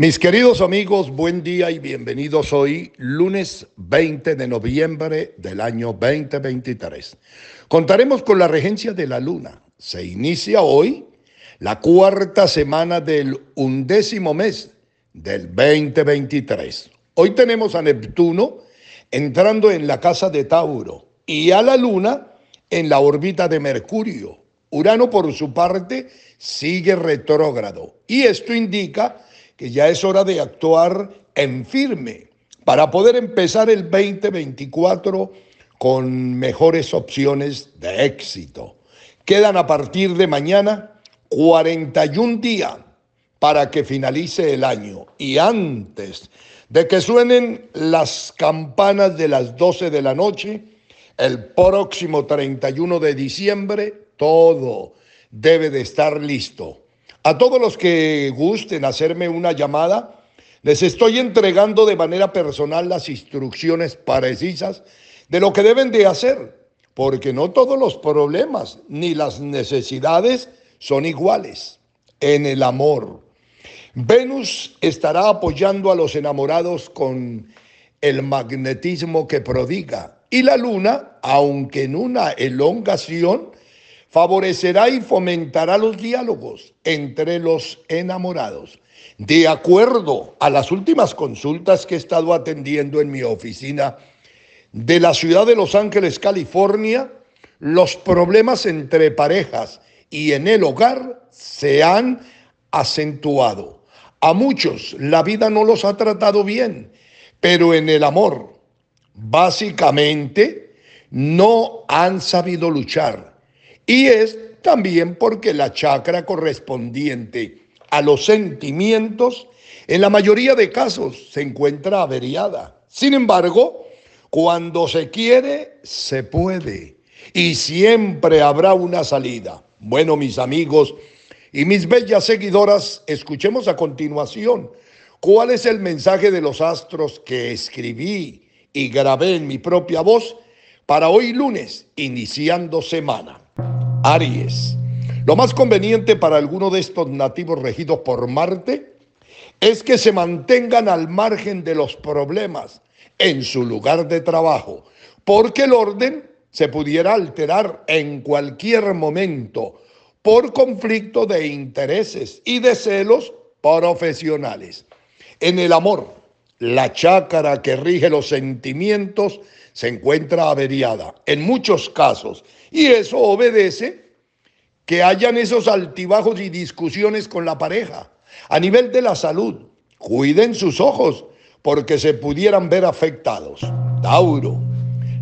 Mis queridos amigos, buen día y bienvenidos hoy, lunes 20 de noviembre del año 2023. Contaremos con la regencia de la luna. Se inicia hoy la cuarta semana del undécimo mes del 2023. Hoy tenemos a Neptuno entrando en la casa de Tauro y a la luna en la órbita de Mercurio. Urano, por su parte, sigue retrógrado y esto indica que ya es hora de actuar en firme para poder empezar el 2024 con mejores opciones de éxito. Quedan a partir de mañana 41 días para que finalice el año y antes de que suenen las campanas de las 12 de la noche, el próximo 31 de diciembre, todo debe de estar listo a todos los que gusten hacerme una llamada, les estoy entregando de manera personal las instrucciones precisas de lo que deben de hacer, porque no todos los problemas ni las necesidades son iguales en el amor. Venus estará apoyando a los enamorados con el magnetismo que prodiga y la luna, aunque en una elongación, favorecerá y fomentará los diálogos entre los enamorados. De acuerdo a las últimas consultas que he estado atendiendo en mi oficina de la ciudad de Los Ángeles, California, los problemas entre parejas y en el hogar se han acentuado. A muchos la vida no los ha tratado bien, pero en el amor, básicamente, no han sabido luchar y es también porque la chakra correspondiente a los sentimientos en la mayoría de casos se encuentra averiada. Sin embargo, cuando se quiere, se puede. Y siempre habrá una salida. Bueno, mis amigos y mis bellas seguidoras, escuchemos a continuación cuál es el mensaje de los astros que escribí y grabé en mi propia voz para hoy lunes, iniciando semana. Aries. Lo más conveniente para alguno de estos nativos regidos por Marte es que se mantengan al margen de los problemas en su lugar de trabajo, porque el orden se pudiera alterar en cualquier momento por conflicto de intereses y de celos profesionales. En el amor, la chácara que rige los sentimientos se encuentra averiada en muchos casos. Y eso obedece que hayan esos altibajos y discusiones con la pareja. A nivel de la salud, cuiden sus ojos porque se pudieran ver afectados. Tauro,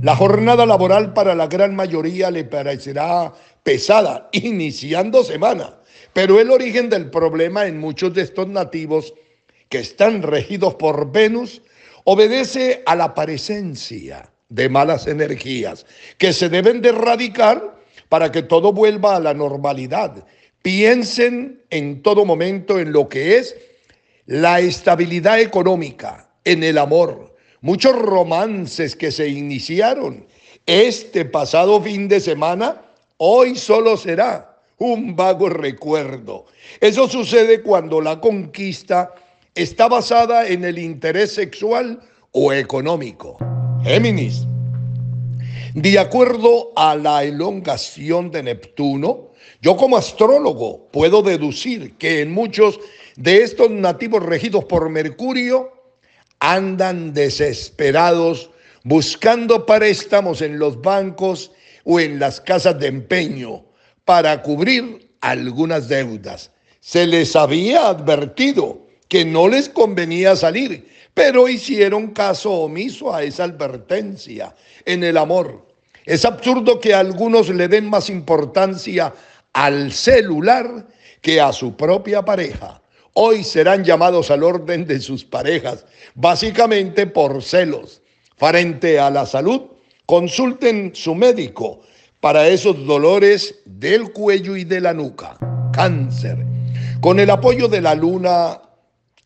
la jornada laboral para la gran mayoría le parecerá pesada iniciando semana, pero el origen del problema en muchos de estos nativos que están regidos por Venus, obedece a la presencia de malas energías que se deben de erradicar para que todo vuelva a la normalidad. Piensen en todo momento en lo que es la estabilidad económica, en el amor, muchos romances que se iniciaron este pasado fin de semana, hoy solo será un vago recuerdo. Eso sucede cuando la conquista está basada en el interés sexual o económico. Géminis, de acuerdo a la elongación de Neptuno, yo como astrólogo puedo deducir que en muchos de estos nativos regidos por Mercurio andan desesperados buscando préstamos en los bancos o en las casas de empeño para cubrir algunas deudas. Se les había advertido que no les convenía salir, pero hicieron caso omiso a esa advertencia en el amor. Es absurdo que algunos le den más importancia al celular que a su propia pareja. Hoy serán llamados al orden de sus parejas, básicamente por celos. Frente a la salud, consulten su médico para esos dolores del cuello y de la nuca, cáncer. Con el apoyo de la luna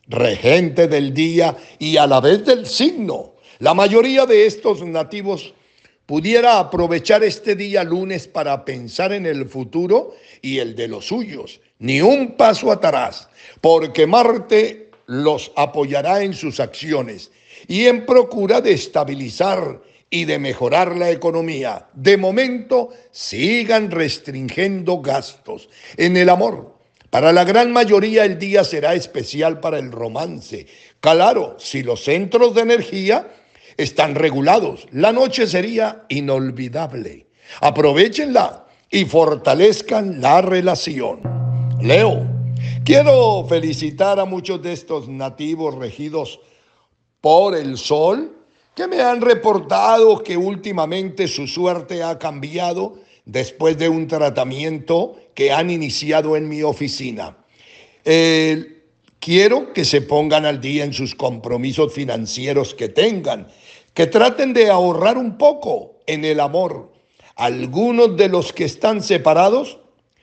regente del día y a la vez del signo. La mayoría de estos nativos pudiera aprovechar este día lunes para pensar en el futuro y el de los suyos, ni un paso atrás, porque Marte los apoyará en sus acciones y en procura de estabilizar y de mejorar la economía. De momento, sigan restringiendo gastos en el amor, para la gran mayoría el día será especial para el romance. Claro, si los centros de energía están regulados, la noche sería inolvidable. Aprovechenla y fortalezcan la relación. Leo, quiero felicitar a muchos de estos nativos regidos por el sol que me han reportado que últimamente su suerte ha cambiado después de un tratamiento que han iniciado en mi oficina. quiero que se pongan al día en sus compromisos financieros que tengan, que traten de ahorrar un poco en el amor. Algunos de los que están separados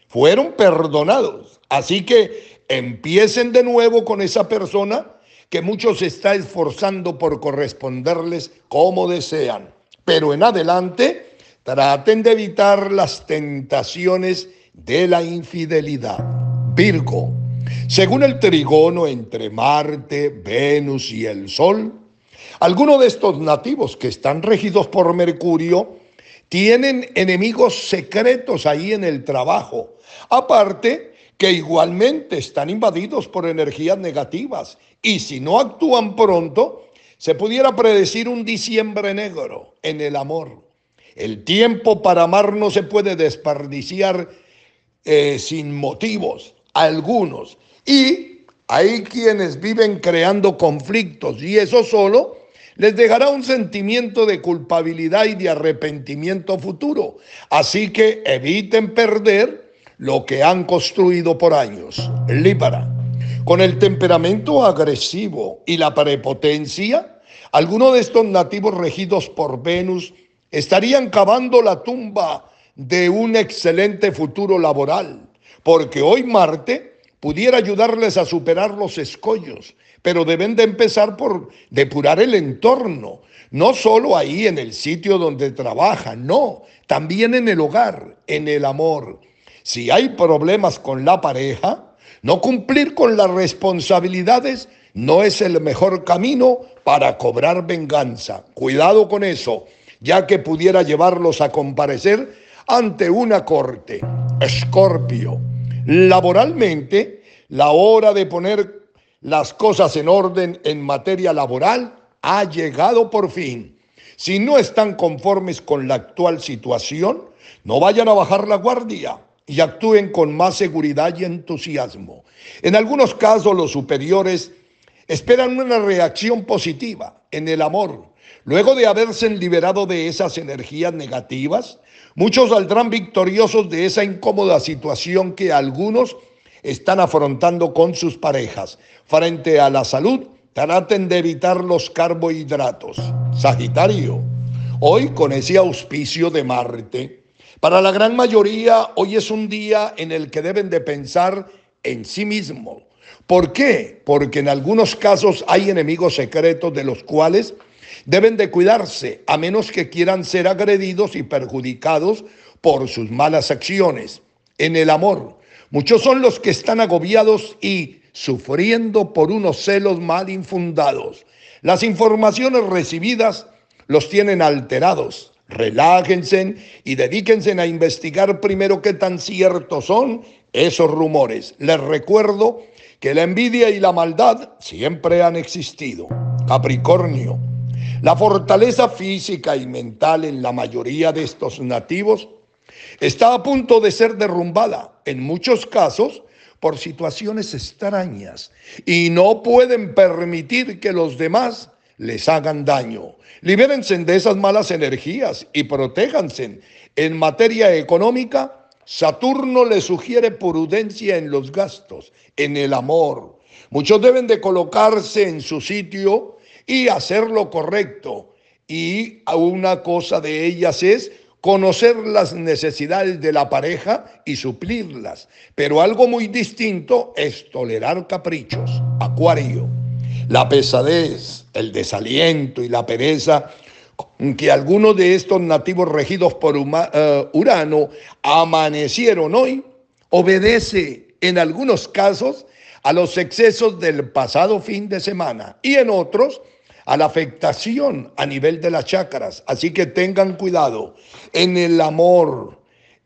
fueron perdonados. Así que empiecen de nuevo con esa persona que muchos se está esforzando por corresponderles como desean. Pero en adelante, traten de evitar las tentaciones de la infidelidad. Virgo, según el trigono entre Marte, Venus y el Sol, algunos de estos nativos que están regidos por Mercurio tienen enemigos secretos ahí en el trabajo. Aparte, que igualmente están invadidos por energías negativas y si no actúan pronto, se pudiera predecir un diciembre negro en el amor. El tiempo para amar no se puede desperdiciar eh, sin motivos algunos. Y hay quienes viven creando conflictos y eso solo les dejará un sentimiento de culpabilidad y de arrepentimiento futuro. Así que eviten perder lo que han construido por años. Lípara Con el temperamento agresivo y la prepotencia, algunos de estos nativos regidos por Venus estarían cavando la tumba de un excelente futuro laboral, porque hoy Marte pudiera ayudarles a superar los escollos, pero deben de empezar por depurar el entorno, no solo ahí en el sitio donde trabajan, no, también en el hogar, en el amor. Si hay problemas con la pareja, no cumplir con las responsabilidades no es el mejor camino para cobrar venganza. Cuidado con eso, ya que pudiera llevarlos a comparecer ante una corte. Escorpio, laboralmente, la hora de poner las cosas en orden en materia laboral ha llegado por fin. Si no están conformes con la actual situación, no vayan a bajar la guardia y actúen con más seguridad y entusiasmo. En algunos casos los superiores esperan una reacción positiva en el amor. Luego de haberse liberado de esas energías negativas, Muchos saldrán victoriosos de esa incómoda situación que algunos están afrontando con sus parejas. Frente a la salud, traten de evitar los carbohidratos. Sagitario, hoy con ese auspicio de Marte, para la gran mayoría hoy es un día en el que deben de pensar en sí mismo. ¿Por qué? Porque en algunos casos hay enemigos secretos de los cuales Deben de cuidarse a menos que quieran ser agredidos y perjudicados por sus malas acciones. En el amor, muchos son los que están agobiados y sufriendo por unos celos mal infundados. Las informaciones recibidas los tienen alterados. Relájense y dedíquense a investigar primero qué tan ciertos son esos rumores. Les recuerdo que la envidia y la maldad siempre han existido. Capricornio. La fortaleza física y mental en la mayoría de estos nativos está a punto de ser derrumbada, en muchos casos, por situaciones extrañas y no pueden permitir que los demás les hagan daño. Libérense de esas malas energías y protéjanse. En materia económica, Saturno le sugiere prudencia en los gastos, en el amor. Muchos deben de colocarse en su sitio y hacer lo correcto. Y una cosa de ellas es conocer las necesidades de la pareja y suplirlas. Pero algo muy distinto es tolerar caprichos. Acuario, la pesadez, el desaliento y la pereza que algunos de estos nativos regidos por eh, Urano amanecieron hoy, obedece en algunos casos a los excesos del pasado fin de semana y en otros a la afectación a nivel de las chacras, Así que tengan cuidado en el amor.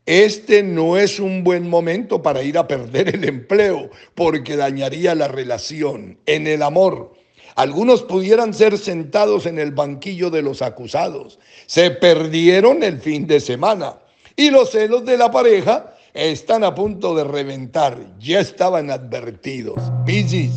Este no es un buen momento para ir a perder el empleo porque dañaría la relación en el amor. Algunos pudieran ser sentados en el banquillo de los acusados. Se perdieron el fin de semana y los celos de la pareja están a punto de reventar. Ya estaban advertidos. Piscis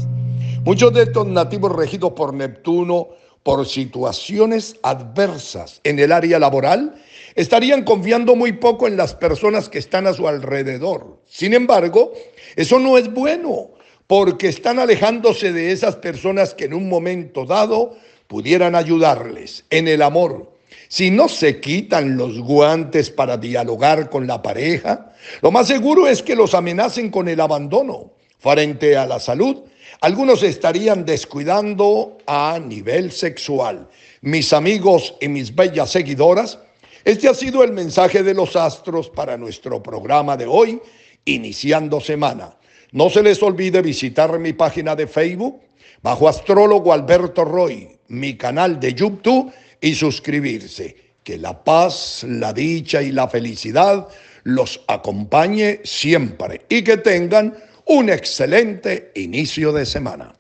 Muchos de estos nativos regidos por Neptuno, por situaciones adversas en el área laboral, estarían confiando muy poco en las personas que están a su alrededor. Sin embargo, eso no es bueno, porque están alejándose de esas personas que en un momento dado pudieran ayudarles en el amor. Si no se quitan los guantes para dialogar con la pareja, lo más seguro es que los amenacen con el abandono. Frente a la salud, algunos estarían descuidando a nivel sexual. Mis amigos y mis bellas seguidoras, este ha sido el mensaje de los astros para nuestro programa de hoy, iniciando semana. No se les olvide visitar mi página de Facebook bajo astrólogo Alberto Roy, mi canal de YouTube y suscribirse. Que la paz, la dicha y la felicidad los acompañe siempre y que tengan un excelente inicio de semana.